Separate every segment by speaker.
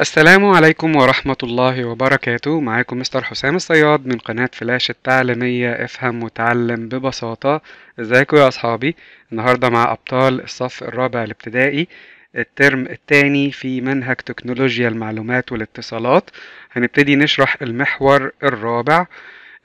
Speaker 1: السلام عليكم ورحمة الله وبركاته معاكم مستر حسام الصياد من قناة فلاش التعليمية افهم وتعلم ببساطة ازيكم يا اصحابي النهاردة مع ابطال الصف الرابع الابتدائي الترم الثاني في منهج تكنولوجيا المعلومات والاتصالات هنبتدي نشرح المحور الرابع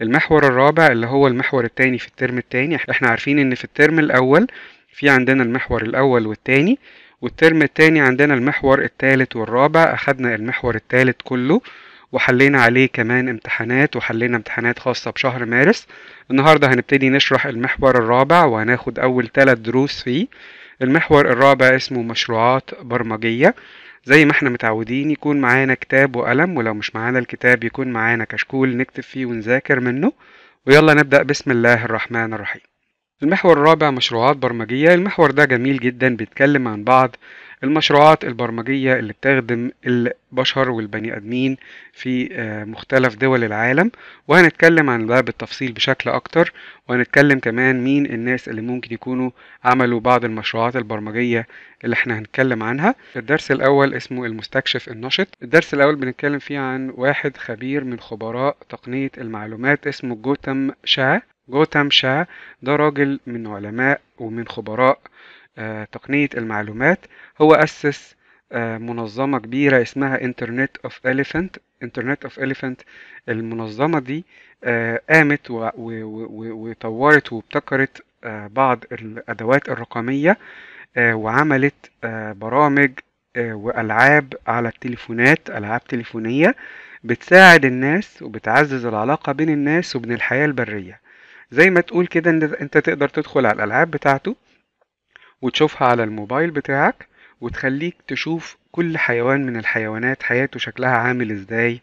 Speaker 1: المحور الرابع اللي هو المحور الثاني في الترم الثاني احنا عارفين ان في الترم الاول في عندنا المحور الاول والثاني والترم التاني عندنا المحور التالت والرابع أخدنا المحور التالت كله وحلينا عليه كمان امتحانات وحلينا امتحانات خاصة بشهر مارس النهاردة هنبتدي نشرح المحور الرابع وهناخد أول ثلاث دروس فيه المحور الرابع اسمه مشروعات برمجية زي ما احنا متعودين يكون معانا كتاب وقلم ولو مش معانا الكتاب يكون معانا كشكول نكتب فيه ونذاكر منه ويلا نبدأ بسم الله الرحمن الرحيم المحور الرابع مشروعات برمجية المحور ده جميل جدا بيتكلم عن بعض المشروعات البرمجية اللي بتخدم البشر والبني آدمين في آه، مختلف دول العالم وهنتكلم عن ده بالتفصيل بشكل أكتر وهنتكلم كمان مين الناس اللي ممكن يكونوا عملوا بعض المشروعات البرمجية اللي احنا هنتكلم عنها الدرس الأول اسمه المستكشف النشط الدرس الأول بنتكلم فيه عن واحد خبير من خبراء تقنية المعلومات اسمه جوتم شا جوتام شا ده راجل من علماء ومن خبراء آه، تقنية المعلومات هو أسس آه، منظمة كبيرة اسمها انترنت اوف اليفنت انترنت اوف اليفنت المنظمة دي آه، قامت وطورت وابتكرت بعض الأدوات الرقمية وعملت برامج وألعاب على التليفونات ألعاب تليفونية بتساعد الناس وبتعزز العلاقة بين الناس وبين الحياة البرية زي ما تقول كده ان انت تقدر تدخل على الالعاب بتاعته وتشوفها على الموبايل بتاعك وتخليك تشوف كل حيوان من الحيوانات حياته شكلها عامل ازاي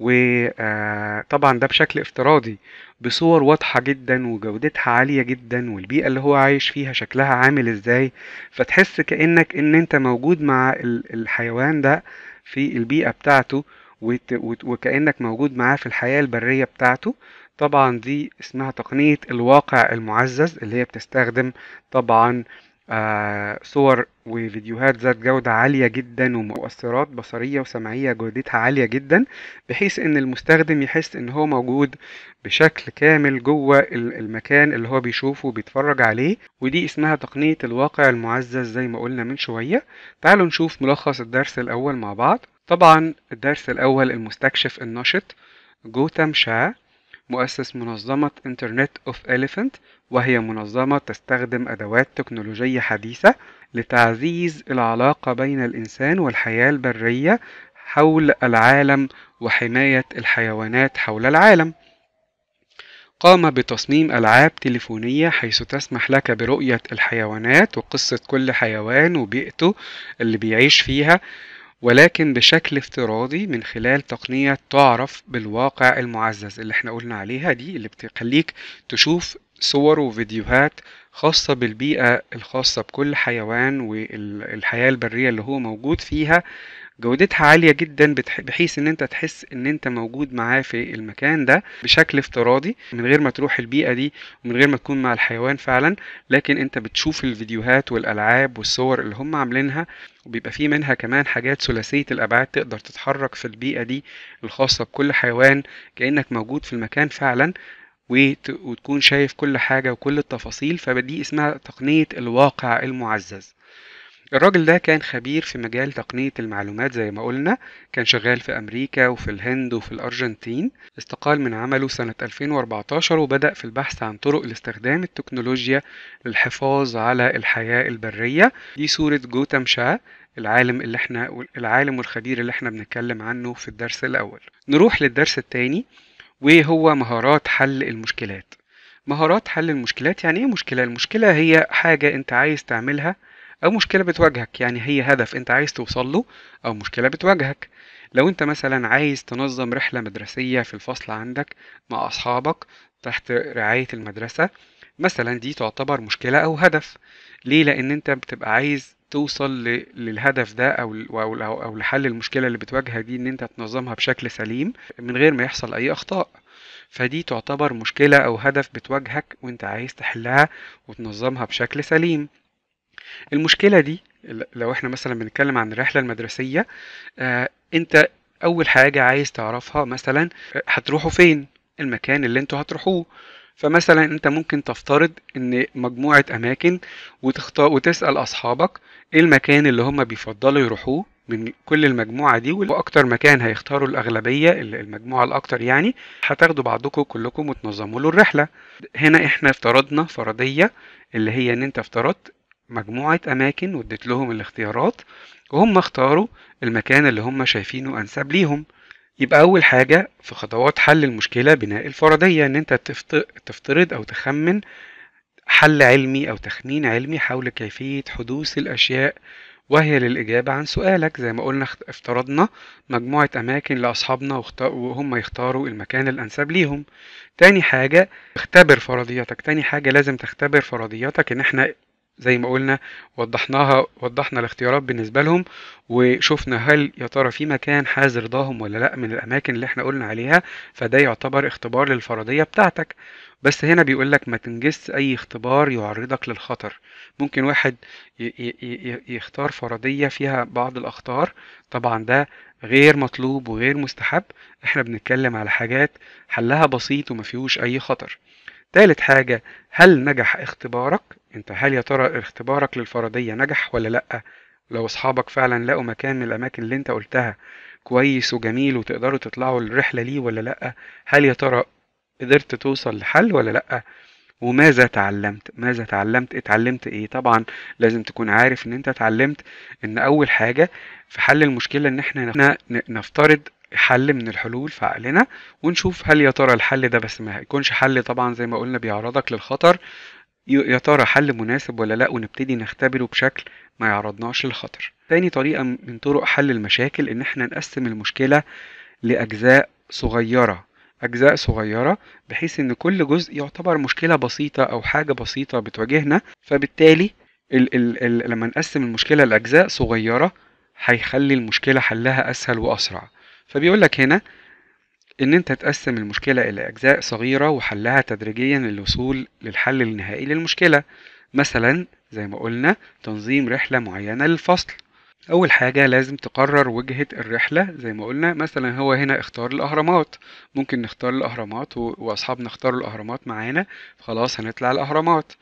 Speaker 1: وطبعا آه، ده بشكل افتراضي بصور واضحة جدا وجودتها عالية جدا والبيئة اللي هو عايش فيها شكلها عامل ازاي فتحس كأنك ان انت موجود مع الحيوان ده في البيئة بتاعته وكأنك موجود معاه في الحياة البرية بتاعته طبعا دي اسمها تقنية الواقع المعزز اللي هي بتستخدم طبعا آه صور وفيديوهات ذات جودة عالية جدا ومؤثرات بصرية وسمعية جودتها عالية جدا بحيث ان المستخدم يحس ان هو موجود بشكل كامل جوه المكان اللي هو بيشوفه وبيتفرج عليه ودي اسمها تقنية الواقع المعزز زي ما قلنا من شوية تعالوا نشوف ملخص الدرس الأول مع بعض طبعا الدرس الأول المستكشف النشط جوتام شا مؤسس منظمة إنترنت أوف إليفنت وهي منظمة تستخدم أدوات تكنولوجية حديثة لتعزيز العلاقة بين الإنسان والحياة البرية حول العالم وحماية الحيوانات حول العالم قام بتصميم ألعاب تليفونية حيث تسمح لك برؤية الحيوانات وقصة كل حيوان وبيئته اللي بيعيش فيها ولكن بشكل افتراضي من خلال تقنية تعرف بالواقع المعزز اللي احنا قلنا عليها دي اللي بتخليك تشوف صور وفيديوهات خاصة بالبيئة الخاصة بكل حيوان والحياة البرية اللي هو موجود فيها جودتها عالية جدا بحيث ان انت تحس ان انت موجود معاه في المكان ده بشكل افتراضي من غير ما تروح البيئة دي ومن غير ما تكون مع الحيوان فعلا لكن انت بتشوف الفيديوهات والالعاب والصور اللي هم عاملينها وبيبقى في منها كمان حاجات ثلاثية الأبعاد تقدر تتحرك في البيئة دي الخاصة بكل حيوان كأنك موجود في المكان فعلا وتكون شايف كل حاجة وكل التفاصيل فدي اسمها تقنية الواقع المعزز الراجل ده كان خبير في مجال تقنية المعلومات زي ما قلنا كان شغال في أمريكا وفي الهند وفي الأرجنتين استقال من عمله سنة 2014 وبدأ في البحث عن طرق لاستخدام التكنولوجيا للحفاظ على الحياة البرية دي صورة جوتام شا العالم اللي احنا العالم والخبير اللي احنا بنتكلم عنه في الدرس الأول نروح للدرس الثاني وهو مهارات حل المشكلات مهارات حل المشكلات يعني ايه مشكلة؟ المشكلة هي حاجة انت عايز تعملها او مشكله بتواجهك يعني هي هدف انت عايز توصل له او مشكله بتواجهك لو انت مثلا عايز تنظم رحله مدرسيه في الفصل عندك مع اصحابك تحت رعايه المدرسه مثلا دي تعتبر مشكله او هدف ليه لان انت بتبقى عايز توصل للهدف ده او او لحل المشكله اللي بتواجهك دي ان انت تنظمها بشكل سليم من غير ما يحصل اي اخطاء فدي تعتبر مشكله او هدف بتواجهك وانت عايز تحلها وتنظمها بشكل سليم المشكلة دي لو احنا مثلا بنتكلم عن الرحلة المدرسية آه، انت اول حاجة عايز تعرفها مثلا آه، هتروحوا فين المكان اللي انتوا هتروحوه فمثلا انت ممكن تفترض ان مجموعة اماكن وتختار وتسأل اصحابك ايه المكان اللي هم بيفضلوا يروحوه من كل المجموعة دي واكتر مكان هيختاروا الاغلبية المجموعة الاكتر يعني هتاخدوا بعضكم كلكم وتنظموا له الرحلة هنا احنا افترضنا فرضية اللي هي ان انت افترضت مجموعة أماكن واديت لهم الاختيارات وهم اختاروا المكان اللي هم شايفينه أنسب ليهم يبقى أول حاجة في خطوات حل المشكلة بناء الفرضية إن أنت تفترض أو تخمن حل علمي أو تخمين علمي حول كيفية حدوث الأشياء وهي للإجابة عن سؤالك زي ما قلنا افترضنا مجموعة أماكن لأصحابنا وهم يختاروا المكان الأنسب ليهم تاني حاجة اختبر فرضياتك تاني حاجة لازم تختبر فرضياتك إن احنا زي ما قلنا وضحناها وضحنا الاختيارات بالنسبه لهم وشفنا هل يا ترى في مكان حاز رضاهم ولا لا من الاماكن اللي احنا قلنا عليها فده يعتبر اختبار للفرضيه بتاعتك بس هنا بيقول لك ما تنجزش اي اختبار يعرضك للخطر ممكن واحد يختار فرضيه فيها بعض الاخطار طبعا ده غير مطلوب وغير مستحب احنا بنتكلم على حاجات حلها بسيط وما فيهوش اي خطر تالت حاجة هل نجح اختبارك انت هل يا ترى اختبارك للفرضية نجح ولا لأ لو اصحابك فعلا لقوا مكان من الاماكن اللي انت قلتها كويس وجميل وتقدروا تطلعوا الرحلة ليه ولا لأ هل يا ترى قدرت توصل لحل ولا لأ وماذا تعلمت ماذا تعلمت اتعلمت ايه طبعا لازم تكون عارف ان انت اتعلمت ان اول حاجة في حل المشكلة ان احنا نفترض حل من الحلول في عقلنا ونشوف هل يا ترى الحل ده بس ما يكونش حل طبعا زي ما قلنا بيعرضك للخطر يا ترى حل مناسب ولا لا ونبتدي نختبره بشكل ما يعرضناش للخطر تاني طريقة من طرق حل المشاكل ان احنا نقسم المشكلة لأجزاء صغيرة أجزاء صغيرة بحيث إن كل جزء يعتبر مشكلة بسيطة أو حاجة بسيطة بتواجهنا فبالتالي ال ال ال لما نقسم المشكلة لأجزاء صغيرة هيخلي المشكلة حلها أسهل وأسرع فبيقول لك هنا ان انت تقسم المشكلة الى اجزاء صغيرة وحلها تدريجيا للوصول للحل النهائي للمشكلة مثلا زي ما قلنا تنظيم رحلة معينة للفصل أول حاجة لازم تقرر وجهة الرحلة زي ما قلنا مثلا هو هنا اختار الأهرامات ممكن نختار الأهرامات وأصحابنا اختاروا الأهرامات معانا خلاص هنطلع الأهرامات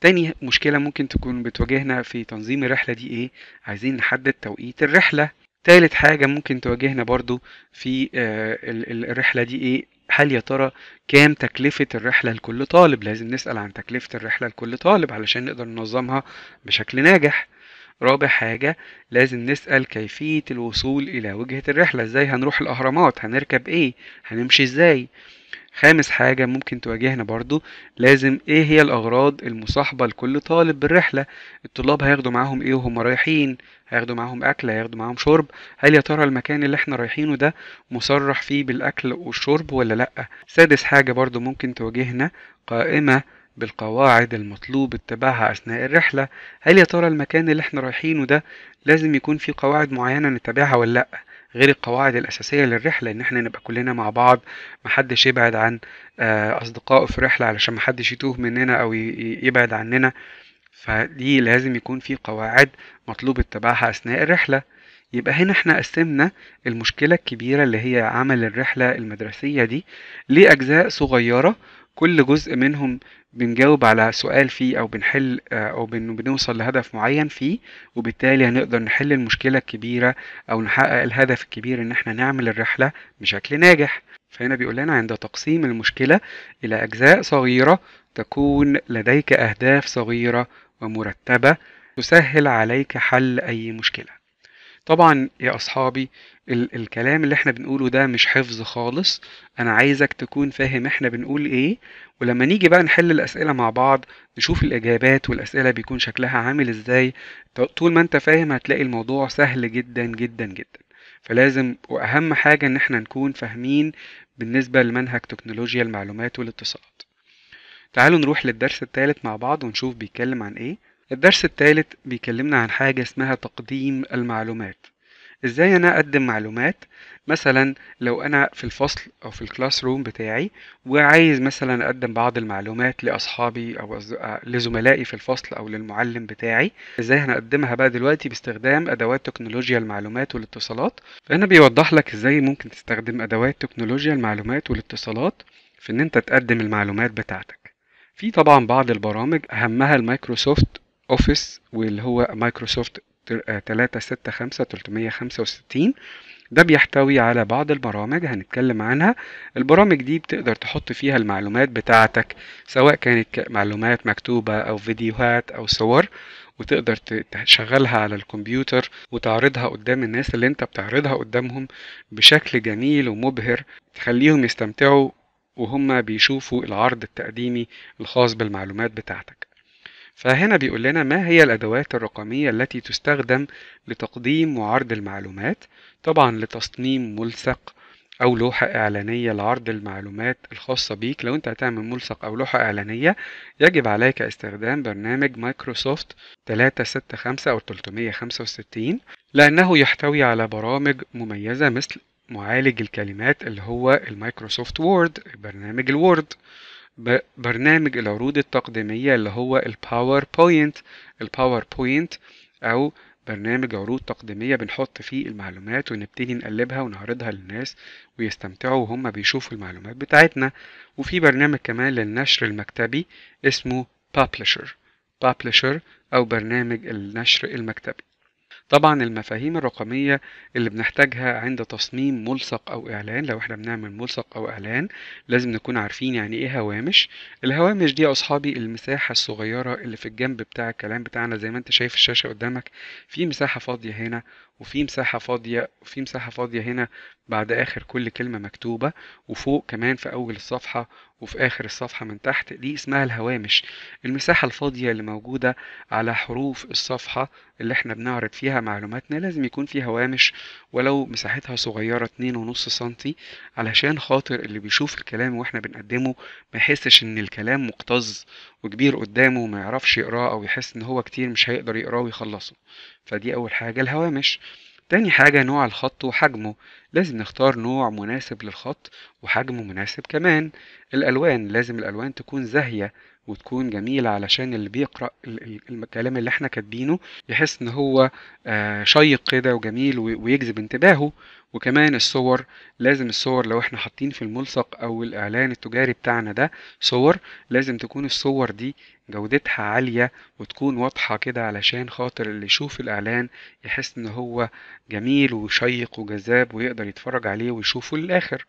Speaker 1: تاني مشكلة ممكن تكون بتواجهنا في تنظيم الرحلة دي ايه عايزين نحدد توقيت الرحلة تالت حاجة ممكن تواجهنا برضو في آه، الرحلة دي ايه هل يا ترى كام تكلفة الرحلة لكل طالب لازم نسأل عن تكلفة الرحلة لكل طالب علشان نقدر ننظمها بشكل ناجح رابع حاجة لازم نسأل كيفية الوصول إلى وجهة الرحلة ازاي هنروح الأهرامات هنركب ايه هنمشي ازاي خامس حاجة ممكن تواجهنا برضو لازم ايه هي الأغراض المصاحبة لكل طالب بالرحلة الطلاب هياخدوا معاهم ايه وهم رايحين هياخدوا معاهم أكل هياخدوا معاهم شرب هل يا ترى المكان اللي احنا رايحينه ده مصرح فيه بالأكل والشرب ولا لأ سادس حاجة برضو ممكن تواجهنا قائمة بالقواعد المطلوب اتباعها أثناء الرحلة هل يا ترى المكان اللي احنا رايحينه ده لازم يكون فيه قواعد معينة نتبعها ولا لأ غير القواعد الأساسية للرحلة إن إحنا نبقى كلنا مع بعض محدش يبعد عن آه، أصدقائه في الرحلة علشان محدش يتوه مننا أو يبعد عننا فدي لازم يكون في قواعد مطلوب اتباعها أثناء الرحلة يبقى هنا احنا قسمنا المشكلة الكبيرة اللي هي عمل الرحلة المدرسية دي لأجزاء صغيرة كل جزء منهم بنجاوب على سؤال فيه او بنحل آه، او بنوصل لهدف معين فيه وبالتالي هنقدر نحل المشكله الكبيره او نحقق الهدف الكبير ان احنا نعمل الرحله بشكل ناجح فهنا بيقول لنا عند تقسيم المشكله الى اجزاء صغيره تكون لديك اهداف صغيره ومرتبه تسهل عليك حل اي مشكله طبعا يا اصحابي ال الكلام اللي احنا بنقوله ده مش حفظ خالص انا عايزك تكون فاهم احنا بنقول ايه ولما نيجي بقى نحل الاسئله مع بعض نشوف الاجابات والاسئله بيكون شكلها عامل ازاي طول ما انت فاهم هتلاقي الموضوع سهل جدا جدا جدا فلازم واهم حاجه ان احنا نكون فاهمين بالنسبه لمنهج تكنولوجيا المعلومات والاتصالات تعالوا نروح للدرس الثالث مع بعض ونشوف بيتكلم عن ايه الدرس الثالث بيكلمنا عن حاجة اسمها تقديم المعلومات ازاي انا اقدم معلومات مثلا لو انا في الفصل او في الكلاس روم بتاعي وعايز مثلا اقدم بعض المعلومات لاصحابي او آه، لزملائي في الفصل او للمعلم بتاعي ازاي هنقدمها بقى دلوقتي باستخدام ادوات تكنولوجيا المعلومات والاتصالات فهنا بيوضح لك ازاي ممكن تستخدم ادوات تكنولوجيا المعلومات والاتصالات في ان انت تقدم المعلومات بتاعتك في طبعا بعض البرامج اهمها المايكروسوفت اوفيس واللي هو مايكروسوفت 365 365 ده بيحتوي على بعض البرامج هنتكلم عنها البرامج دي بتقدر تحط فيها المعلومات بتاعتك سواء كانت معلومات مكتوبة أو فيديوهات أو صور وتقدر تشغلها على الكمبيوتر وتعرضها قدام الناس اللي انت بتعرضها قدامهم بشكل جميل ومبهر تخليهم يستمتعوا وهم بيشوفوا العرض التقديمي الخاص بالمعلومات بتاعتك فهنا بيقول لنا ما هي الأدوات الرقمية التي تستخدم لتقديم وعرض المعلومات طبعا لتصميم ملصق أو لوحة إعلانية لعرض المعلومات الخاصة بيك لو أنت هتعمل ملصق أو لوحة إعلانية يجب عليك استخدام برنامج مايكروسوفت 365 أو 365 لأنه يحتوي على برامج مميزة مثل معالج الكلمات اللي هو المايكروسوفت وورد برنامج الوورد برنامج العروض التقديمية اللي هو الباوربوينت الباوربوينت أو برنامج عروض تقديمية بنحط فيه المعلومات ونبتدي نقلبها ونعرضها للناس ويستمتعوا وهم بيشوفوا المعلومات بتاعتنا وفي برنامج كمان للنشر المكتبي اسمه بابلشر بابلشر أو برنامج النشر المكتبي طبعا المفاهيم الرقمية اللي بنحتاجها عند تصميم ملصق أو إعلان لو احنا بنعمل ملصق أو إعلان لازم نكون عارفين يعني إيه هوامش الهوامش دي يا أصحابي المساحة الصغيرة اللي في الجنب بتاع الكلام بتاعنا زي ما أنت شايف الشاشة قدامك في مساحة فاضية هنا وفي مساحة فاضية وفي مساحة فاضية هنا بعد آخر كل كلمة مكتوبة وفوق كمان في أول الصفحة وفي آخر الصفحة من تحت دي اسمها الهوامش المساحة الفاضية اللي موجودة على حروف الصفحة اللي احنا بنعرض فيها معلوماتنا لازم يكون في هوامش ولو مساحتها صغيرة 2.5 سنتي علشان خاطر اللي بيشوف الكلام واحنا بنقدمه ما يحسش ان الكلام مكتظ وكبير قدامه وما يعرفش يقراه او يحس ان هو كتير مش هيقدر يقراه ويخلصه فدي اول حاجه الهوامش تاني حاجه نوع الخط وحجمه لازم نختار نوع مناسب للخط وحجمه مناسب كمان الالوان لازم الالوان تكون زاهيه وتكون جميلة علشان اللي بيقرأ الكلام اللي احنا كاتبينه يحس ان هو آه، شيق كده وجميل ويجذب انتباهه وكمان الصور لازم الصور لو احنا حاطين في الملصق او الاعلان التجاري بتاعنا ده صور لازم تكون الصور دي جودتها عالية وتكون واضحة كده علشان خاطر اللي يشوف الاعلان يحس ان هو جميل وشيق وجذاب ويقدر يتفرج عليه ويشوفه للاخر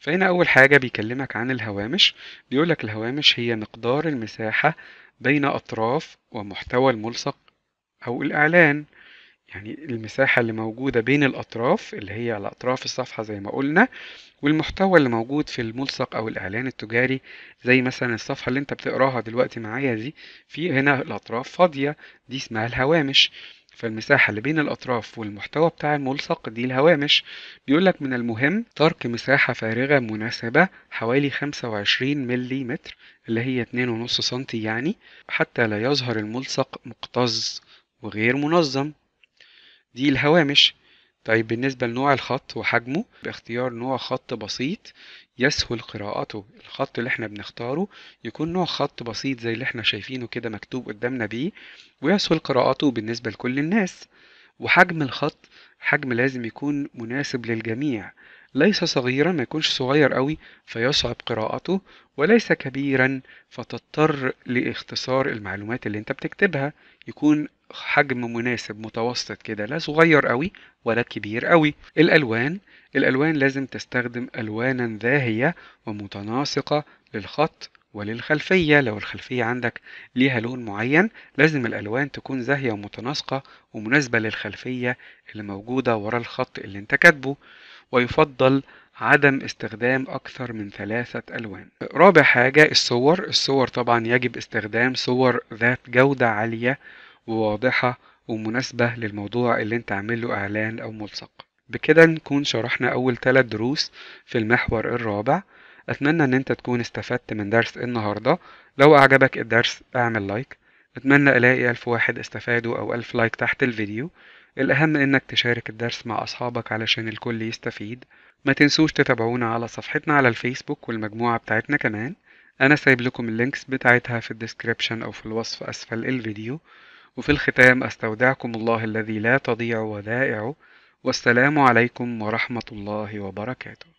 Speaker 1: فهنا أول حاجة بيكلمك عن الهوامش بيقولك الهوامش هي مقدار المساحة بين أطراف ومحتوى الملصق أو الإعلان يعني المساحة اللي موجودة بين الأطراف اللي هي على أطراف الصفحة زي ما قلنا والمحتوى اللي موجود في الملصق أو الإعلان التجاري زي مثلا الصفحة اللي أنت بتقراها دلوقتي معايا دي في هنا الأطراف فاضية دي اسمها الهوامش فالمساحة اللي بين الأطراف والمحتوى بتاع الملصق دي الهوامش بيقولك من المهم ترك مساحة فارغة مناسبة حوالي 25 متر اللي هي 2.5 سم يعني حتى لا يظهر الملصق مكتظ وغير منظم دي الهوامش طيب بالنسبة لنوع الخط وحجمه باختيار نوع خط بسيط يسهل قراءته الخط اللي احنا بنختاره يكون نوع خط بسيط زي اللي احنا شايفينه كده مكتوب قدامنا بيه ويسهل قراءته بالنسبة لكل الناس وحجم الخط حجم لازم يكون مناسب للجميع ليس صغيرا ما يكونش صغير قوي فيصعب قراءته وليس كبيرا فتضطر لاختصار المعلومات اللي انت بتكتبها يكون حجم مناسب متوسط كده لا صغير قوي ولا كبير قوي الالوان الالوان لازم تستخدم الوانا ذاهيه ومتناسقه للخط وللخلفية لو الخلفية عندك ليها لون معين لازم الألوان تكون زاهية ومتناسقة ومناسبة للخلفية اللي موجودة ورا الخط اللي انت كاتبه ويفضل عدم استخدام أكثر من ثلاثة ألوان رابع حاجة الصور الصور طبعا يجب استخدام صور ذات جودة عالية وواضحة ومناسبة للموضوع اللي انت عامله إعلان أو ملصق بكده نكون شرحنا أول ثلاث دروس في المحور الرابع أتمنى أن أنت تكون استفدت من درس النهاردة لو أعجبك الدرس أعمل لايك أتمنى ألاقي ألف واحد استفادوا أو ألف لايك تحت الفيديو الأهم إنك تشارك الدرس مع أصحابك علشان الكل يستفيد ما تنسوش تتابعونا على صفحتنا على الفيسبوك والمجموعة بتاعتنا كمان أنا سايب لكم اللينكس بتاعتها في الديسكريبشن أو في الوصف أسفل الفيديو وفي الختام أستودعكم الله الذي لا تضيع ودائعه والسلام عليكم ورحمة الله وبركاته